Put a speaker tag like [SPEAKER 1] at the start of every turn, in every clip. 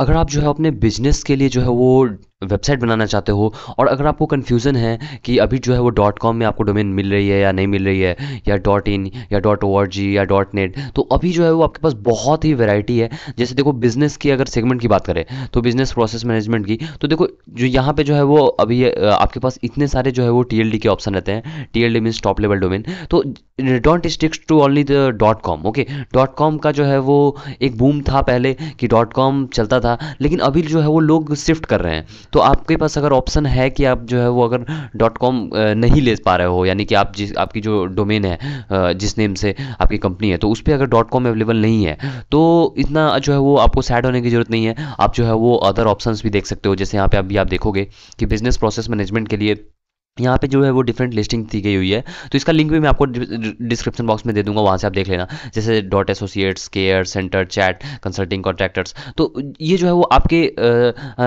[SPEAKER 1] अगर आप जो है अपने बिजनेस के लिए जो है वो वेबसाइट बनाना चाहते हो और अगर आपको कन्फ्यूज़न है कि अभी जो है वो डॉट कॉम में आपको डोमेन मिल रही है या नहीं मिल रही है या डॉट इन या डॉट ओ आर जी या डॉट नेट तो अभी जो है वो आपके पास बहुत ही वेराइटी है जैसे देखो बिज़नेस की अगर सेगमेंट की बात करें तो बिज़नेस प्रोसेस मैनेजमेंट की तो देखो जो यहाँ पर जो है वो अभी आपके पास इतने सारे जो है वो टी के ऑप्शन रहते हैं T L means top level domain तो don't sticks to only the dot com okay dot com का जो है वो एक बूम था पहले कि डॉट कॉम चलता था लेकिन अभी जो है वो लोग शिफ्ट कर रहे हैं तो आपके पास अगर ऑप्शन है कि आप जो है वो अगर डॉट कॉम नहीं ले पा रहे हो यानी कि आप जिस आपकी जो डोमेन है जिस नेम से आपकी कंपनी है तो उस पर अगर डॉट कॉम अवेलेबल नहीं है तो इतना जो है वो आपको सैड होने की ज़रूरत नहीं है आप जो है वो अदर ऑप्शन भी देख सकते हो जैसे यहाँ पे अभी आप देखोगे कि बिज़नेस प्रोसेस मैनेजमेंट के लिए यहाँ पे जो है वो डिफरेंट लिस्टिंग दी गई हुई है तो इसका लिंक भी मैं आपको डिस्क्रिप्शन बॉक्स में दे दूंगा वहाँ से आप देख लेना जैसे dot associates care centre chat consulting contractors तो ये जो है वो आपके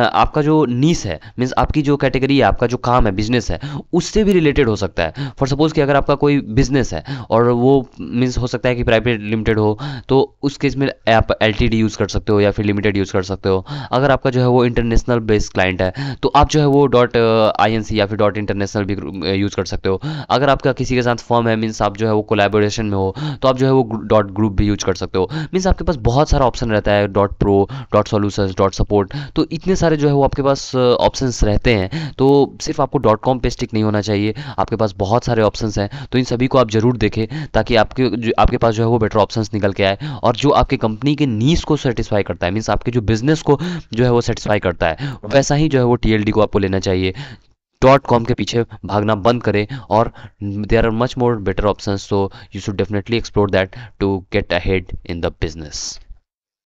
[SPEAKER 1] आपका जो नीस है मीन्स आपकी जो कैटेगरी है आपका जो काम है बिजनेस है उससे भी रिलेटेड हो सकता है फॉर सपोज कि अगर आपका कोई बिजनेस है और वो मीन्स हो सकता है कि प्राइवेट लिमिटेड हो तो उस केस में आप एल यूज़ कर सकते हो या फिर लिमिटेड यूज़ कर सकते हो अगर आपका जो है वो इंटरनेशनल बेस्ड क्लाइंट है तो आप जो है वो डॉट आई या फिर डॉट इंटरनेशनल ब्राउज़र भी यूज़ कर सकते हो अगर आपका किसी के साथ फॉर्म है मीन्स आप जो है वो कोलेबोरेशन में हो तो आप जो है वो डॉट ग्रुप भी यूज कर सकते हो मीन्स आपके पास बहुत सारा ऑप्शन रहता है dot pro dot solution dot support तो इतने सारे जो है वो आपके पास ऑप्शन रहते हैं तो सिर्फ आपको डॉट कॉम पे स्टिक नहीं होना चाहिए आपके पास बहुत सारे ऑप्शन हैं तो इन सभी को आप जरूर देखें ताकि आपके आपके पास जो है वो बेटर ऑप्शन निकल के आए और जो आपकी कंपनी के नीस को सेटिस्फाई करता है मीन्स आपके जो बिजनेस को जो है वो सेटिस्फाई करता है हाँ। वैसा ही जो है वो टी को आपको लेना चाहिए डॉट कॉम के पीछे भागना बंद करें और there are much more better option so you should definitely explore that to get ahead in the business